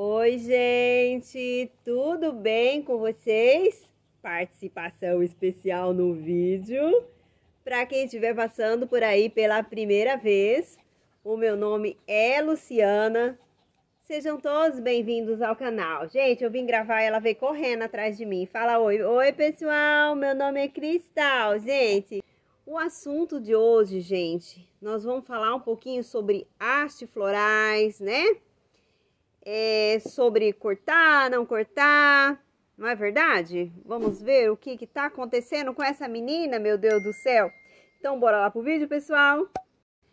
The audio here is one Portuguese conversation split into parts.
Oi, gente, tudo bem com vocês? Participação especial no vídeo. Para quem estiver passando por aí pela primeira vez, o meu nome é Luciana. Sejam todos bem-vindos ao canal. Gente, eu vim gravar e ela veio correndo atrás de mim. Fala oi. Oi, pessoal, meu nome é Cristal, gente. O assunto de hoje, gente, nós vamos falar um pouquinho sobre arte florais, né? é, sobre cortar, não cortar, não é verdade? Vamos ver o que está acontecendo com essa menina, meu Deus do céu. Então, bora lá pro vídeo, pessoal.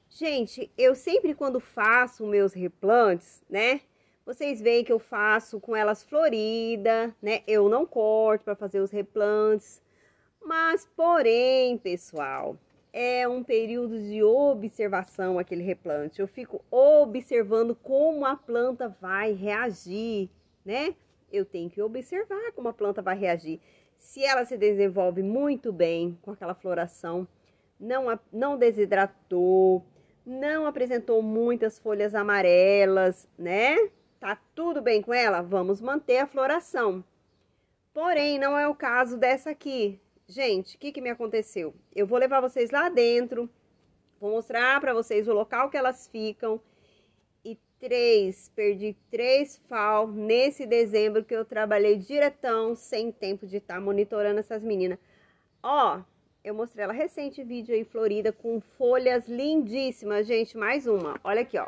Gente, eu sempre quando faço meus replantes, né? Vocês veem que eu faço com elas florida, né? Eu não corto para fazer os replantes. Mas, porém, pessoal, é um período de observação aquele replante. Eu fico observando como a planta vai reagir, né? Eu tenho que observar como a planta vai reagir. Se ela se desenvolve muito bem com aquela floração, não, não desidratou, não apresentou muitas folhas amarelas, né? Tá tudo bem com ela? Vamos manter a floração. Porém, não é o caso dessa aqui. Gente, o que, que me aconteceu? Eu vou levar vocês lá dentro, vou mostrar para vocês o local que elas ficam. E três, perdi três FAO nesse dezembro que eu trabalhei diretão, sem tempo de estar tá monitorando essas meninas. Ó, eu mostrei ela recente vídeo aí, Florida, com folhas lindíssimas, gente. Mais uma, olha aqui, ó.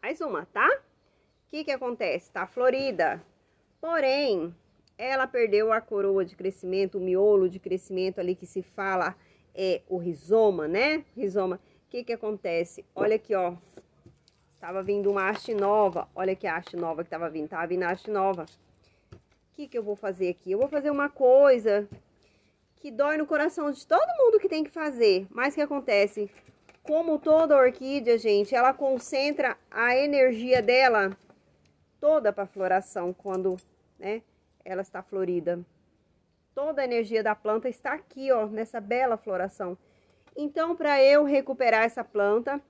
Mais uma, tá? O que que acontece? Tá florida. Porém, ela perdeu a coroa de crescimento, o miolo de crescimento ali que se fala é o rizoma, né? Rizoma. O que que acontece? Olha aqui, ó. Tava vindo uma haste nova. Olha que haste nova que tava vindo. Tava vindo a haste nova. O que que eu vou fazer aqui? Eu vou fazer uma coisa que dói no coração de todo mundo que tem que fazer. Mas o que acontece? Como toda orquídea, gente, ela concentra a energia dela toda para floração quando, né? ela está florida. Toda a energia da planta está aqui, ó, nessa bela floração. Então, para eu recuperar essa planta,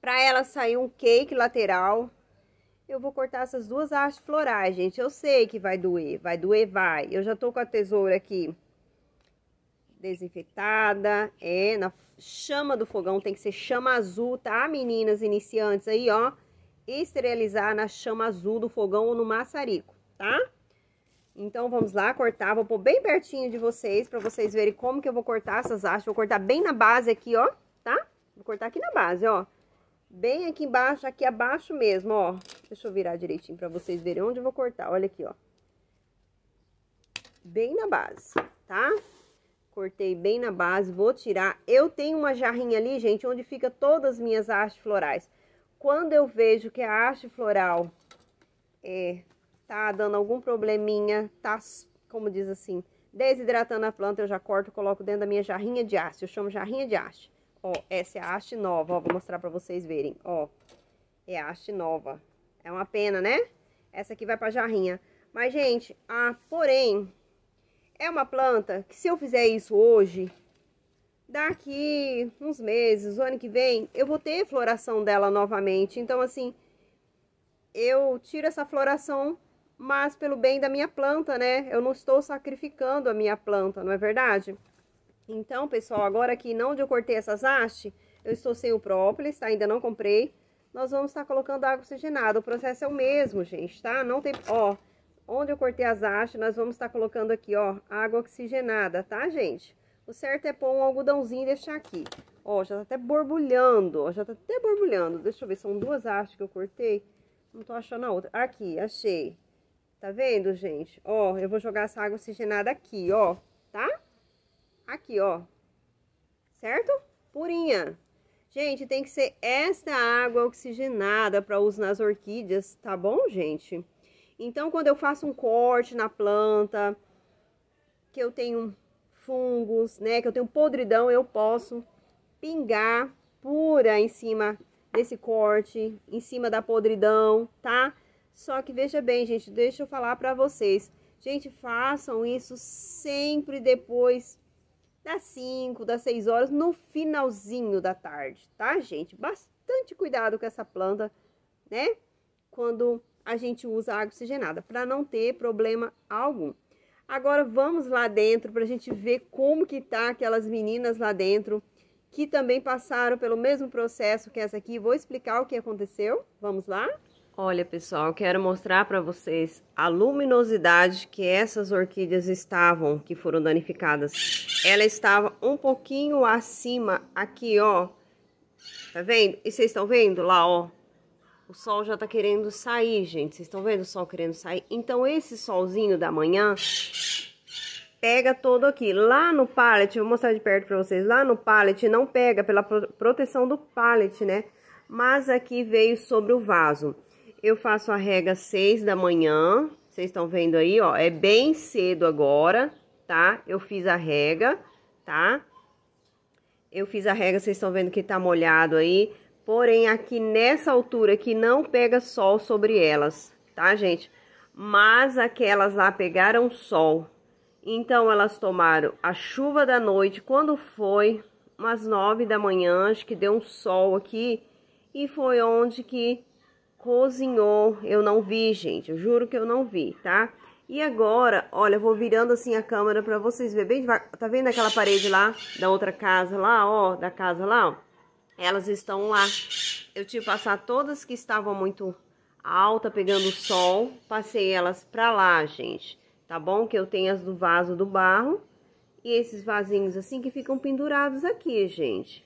para ela sair um cake lateral, eu vou cortar essas duas hastes florais, gente. Eu sei que vai doer, vai doer, vai. Eu já tô com a tesoura aqui desinfetada, é, na chama do fogão, tem que ser chama azul, tá, meninas iniciantes aí, ó, esterilizar na chama azul do fogão ou no maçarico, tá? Então, vamos lá cortar. Vou pôr bem pertinho de vocês, pra vocês verem como que eu vou cortar essas hastes. Vou cortar bem na base aqui, ó, tá? Vou cortar aqui na base, ó. Bem aqui embaixo, aqui abaixo mesmo, ó. Deixa eu virar direitinho pra vocês verem onde eu vou cortar. Olha aqui, ó. Bem na base, tá? Cortei bem na base, vou tirar. Eu tenho uma jarrinha ali, gente, onde fica todas as minhas hastes florais. Quando eu vejo que a haste floral é tá dando algum probleminha, tá, como diz assim, desidratando a planta, eu já corto, coloco dentro da minha jarrinha de haste. Eu chamo jarrinha de haste. Ó, essa é a haste nova, ó, vou mostrar pra vocês verem, ó. É a haste nova. É uma pena, né? Essa aqui vai pra jarrinha. Mas, gente, ah, porém, é uma planta que se eu fizer isso hoje, daqui uns meses, o ano que vem, eu vou ter floração dela novamente. Então, assim, eu tiro essa floração mas pelo bem da minha planta, né? Eu não estou sacrificando a minha planta, não é verdade? Então, pessoal, agora aqui não onde eu cortei essas hastes, eu estou sem o própolis, tá? Ainda não comprei. Nós vamos estar colocando água oxigenada. O processo é o mesmo, gente, tá? Não tem... Ó, onde eu cortei as hastes, nós vamos estar colocando aqui, ó, água oxigenada, tá, gente? O certo é pôr um algodãozinho e deixar aqui. Ó, já tá até borbulhando, ó, já tá até borbulhando. Deixa eu ver, são duas hastes que eu cortei. Não tô achando a outra. Aqui, achei. Tá vendo, gente? Ó, eu vou jogar essa água oxigenada aqui, ó, tá? Aqui, ó. Certo? Purinha. Gente, tem que ser esta água oxigenada para uso nas orquídeas, tá bom, gente? Então, quando eu faço um corte na planta, que eu tenho fungos, né, que eu tenho podridão, eu posso pingar pura em cima desse corte, em cima da podridão, tá? Só que veja bem, gente, deixa eu falar para vocês. Gente, façam isso sempre depois das 5, das 6 horas, no finalzinho da tarde, tá, gente? Bastante cuidado com essa planta, né? Quando a gente usa água oxigenada, para não ter problema algum. Agora vamos lá dentro para a gente ver como que tá aquelas meninas lá dentro que também passaram pelo mesmo processo que essa aqui. Vou explicar o que aconteceu. Vamos lá? Olha, pessoal, quero mostrar para vocês a luminosidade que essas orquídeas estavam, que foram danificadas. Ela estava um pouquinho acima aqui, ó. Tá vendo? E vocês estão vendo lá, ó? O sol já tá querendo sair, gente. Vocês estão vendo o sol querendo sair? Então, esse solzinho da manhã pega todo aqui. Lá no pallet, vou mostrar de perto para vocês. Lá no pallet não pega pela proteção do pallet, né? Mas aqui veio sobre o vaso eu faço a rega 6 da manhã, vocês estão vendo aí, ó, é bem cedo agora, tá? Eu fiz a rega, tá? Eu fiz a rega, vocês estão vendo que tá molhado aí, porém aqui nessa altura que não pega sol sobre elas, tá, gente? Mas aquelas lá pegaram sol, então elas tomaram a chuva da noite, quando foi umas nove da manhã, acho que deu um sol aqui, e foi onde que cozinhou. Eu não vi, gente. Eu juro que eu não vi, tá? E agora, olha, eu vou virando assim a câmera pra vocês verem bem devagar. Tá vendo aquela parede lá da outra casa lá, ó? Da casa lá, ó? Elas estão lá. Eu tive que passar todas que estavam muito alta, pegando sol. Passei elas pra lá, gente. Tá bom? Que eu tenho as do vaso do barro. E esses vasinhos assim que ficam pendurados aqui, gente.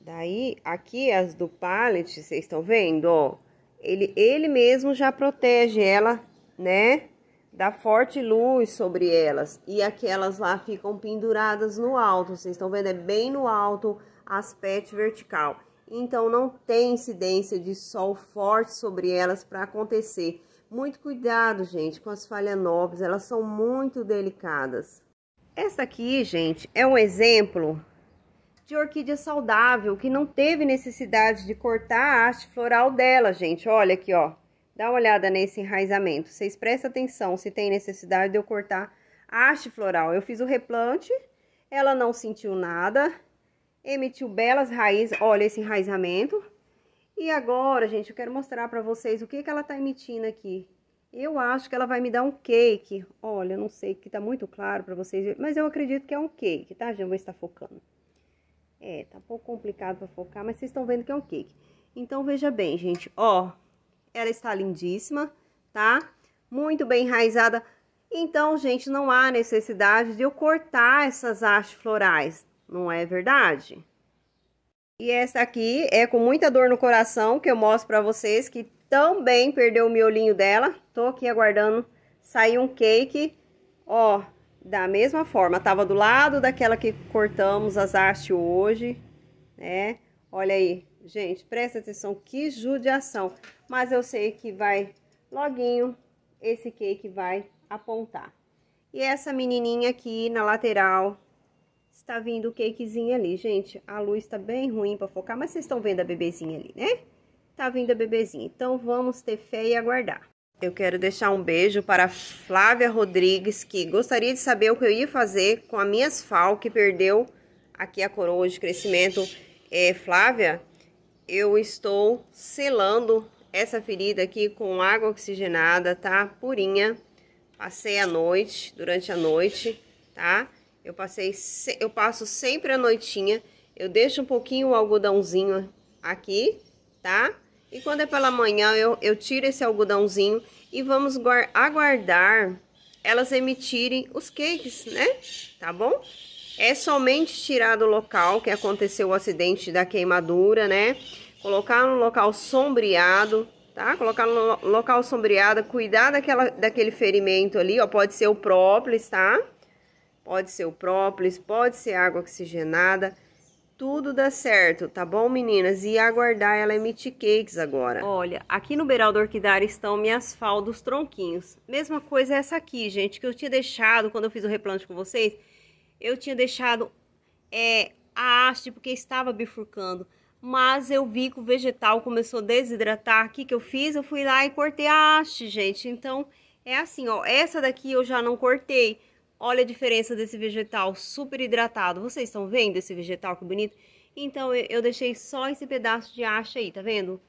Daí, aqui as do pallet, vocês estão vendo, ó? ele, ele mesmo já protege ela, né? Da forte luz sobre elas. E aquelas lá ficam penduradas no alto. Vocês estão vendo? É bem no alto, aspecto vertical. Então, não tem incidência de sol forte sobre elas para acontecer. Muito cuidado, gente, com as nobres. Elas são muito delicadas. Essa aqui, gente, é um exemplo de orquídea saudável, que não teve necessidade de cortar a haste floral dela, gente. Olha aqui, ó. Dá uma olhada nesse enraizamento. Vocês prestem atenção se tem necessidade de eu cortar a haste floral. Eu fiz o replante, ela não sentiu nada, emitiu belas raízes. Olha esse enraizamento. E agora, gente, eu quero mostrar pra vocês o que, que ela tá emitindo aqui. Eu acho que ela vai me dar um cake. Olha, eu não sei que tá muito claro pra vocês, mas eu acredito que é um cake, tá, gente? Vou estar focando. É, tá um pouco complicado para focar, mas vocês estão vendo que é um cake. Então, veja bem, gente, ó, ela está lindíssima, tá? Muito bem enraizada. Então, gente, não há necessidade de eu cortar essas hastes florais, não é verdade? E essa aqui é com muita dor no coração que eu mostro para vocês que também perdeu o miolinho dela. Tô aqui aguardando sair um cake, ó, da mesma forma, tava do lado daquela que cortamos as hastes hoje, né? Olha aí, gente, presta atenção, que judiação. Mas eu sei que vai, loguinho, esse cake vai apontar. E essa menininha aqui na lateral, está vindo o cakezinho ali, gente. A luz tá bem ruim para focar, mas vocês estão vendo a bebezinha ali, né? Tá vindo a bebezinha, então vamos ter fé e aguardar. Eu quero deixar um beijo para Flávia Rodrigues, que gostaria de saber o que eu ia fazer com a minhas asfal que perdeu aqui a coroa de crescimento. É, Flávia, eu estou selando essa ferida aqui com água oxigenada, tá? Purinha. Passei a noite, durante a noite, tá? Eu passei, eu passo sempre a noitinha. Eu deixo um pouquinho o algodãozinho aqui, tá? E quando é pela manhã, eu, eu tiro esse algodãozinho e vamos aguardar elas emitirem os cakes, né? Tá bom? É somente tirar do local que aconteceu o acidente da queimadura, né? Colocar no local sombreado, tá? Colocar no local sombreado, cuidar daquela, daquele ferimento ali, ó. Pode ser o própolis, tá? Pode ser o própolis, pode ser água oxigenada. Tudo dá certo, tá bom, meninas? E aguardar ela emitir cakes agora. Olha, aqui no beiral do orquidário estão minhas faldas tronquinhos. Mesma coisa é essa aqui, gente, que eu tinha deixado quando eu fiz o replante com vocês. Eu tinha deixado é, a haste porque estava bifurcando. Mas eu vi que o vegetal começou a desidratar. O que, que eu fiz? Eu fui lá e cortei a haste, gente. Então, é assim, ó. Essa daqui eu já não cortei Olha a diferença desse vegetal super hidratado. Vocês estão vendo esse vegetal que bonito? Então, eu deixei só esse pedaço de acha aí, tá vendo?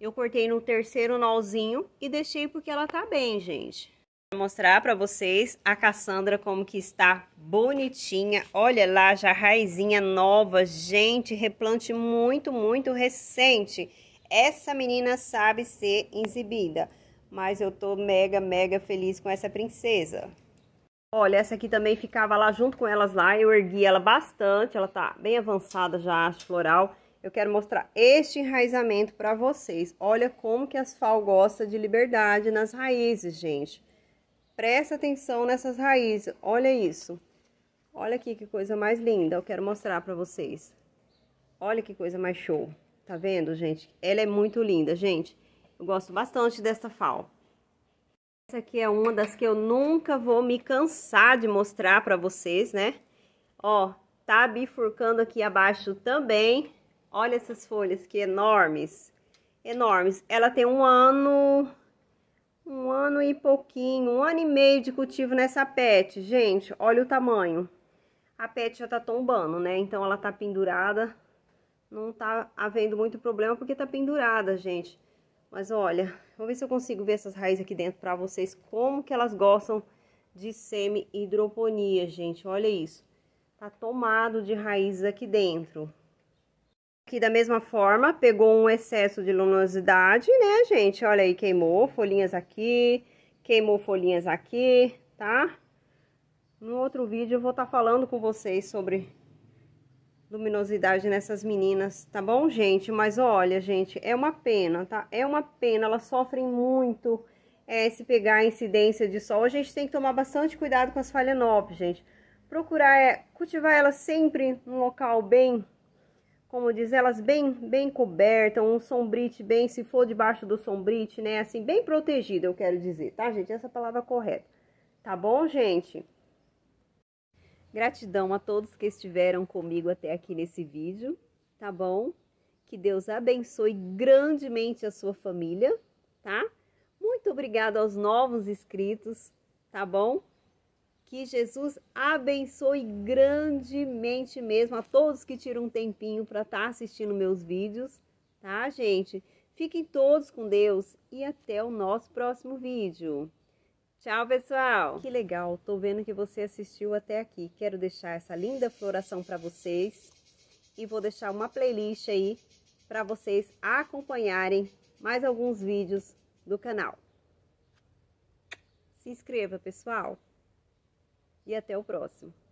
Eu cortei no terceiro nozinho e deixei porque ela tá bem, gente. Vou mostrar pra vocês a Cassandra como que está bonitinha. Olha lá, já raizinha nova, gente, replante muito, muito recente. Essa menina sabe ser exibida, mas eu tô mega, mega feliz com essa princesa. Olha, essa aqui também ficava lá junto com elas lá, eu ergui ela bastante, ela tá bem avançada já, acho, floral. Eu quero mostrar este enraizamento para vocês. Olha como que as fal gosta de liberdade nas raízes, gente. Presta atenção nessas raízes, olha isso. Olha aqui que coisa mais linda, eu quero mostrar para vocês. Olha que coisa mais show, tá vendo, gente? Ela é muito linda, gente. Eu gosto bastante dessa fal. Essa aqui é uma das que eu nunca vou me cansar de mostrar pra vocês, né? Ó, tá bifurcando aqui abaixo também. Olha essas folhas que enormes, enormes. Ela tem um ano, um ano e pouquinho, um ano e meio de cultivo nessa pet. Gente, olha o tamanho. A pet já tá tombando, né? Então ela tá pendurada. Não tá havendo muito problema porque tá pendurada, gente. Mas olha, Vou ver se eu consigo ver essas raízes aqui dentro para vocês, como que elas gostam de semi-hidroponia, gente. Olha isso. Tá tomado de raízes aqui dentro. Aqui da mesma forma, pegou um excesso de luminosidade, né, gente? Olha aí, queimou folhinhas aqui, queimou folhinhas aqui, tá? No outro vídeo eu vou estar tá falando com vocês sobre luminosidade nessas meninas, tá bom, gente? Mas olha, gente, é uma pena, tá? É uma pena, elas sofrem muito é, se pegar a incidência de sol. A gente tem que tomar bastante cuidado com as phalaenopes, gente. Procurar é, cultivar elas sempre num local bem, como diz elas, bem, bem coberta, um sombrite bem, se for debaixo do sombrite, né? Assim, bem protegido, eu quero dizer, tá, gente? Essa é palavra correta. Tá bom, gente? Gratidão a todos que estiveram comigo até aqui nesse vídeo, tá bom? Que Deus abençoe grandemente a sua família, tá? Muito obrigada aos novos inscritos, tá bom? Que Jesus abençoe grandemente mesmo a todos que tiram um tempinho para estar tá assistindo meus vídeos, tá, gente? Fiquem todos com Deus e até o nosso próximo vídeo. Tchau, pessoal! Que legal, tô vendo que você assistiu até aqui. Quero deixar essa linda floração para vocês e vou deixar uma playlist aí para vocês acompanharem mais alguns vídeos do canal. Se inscreva, pessoal, e até o próximo.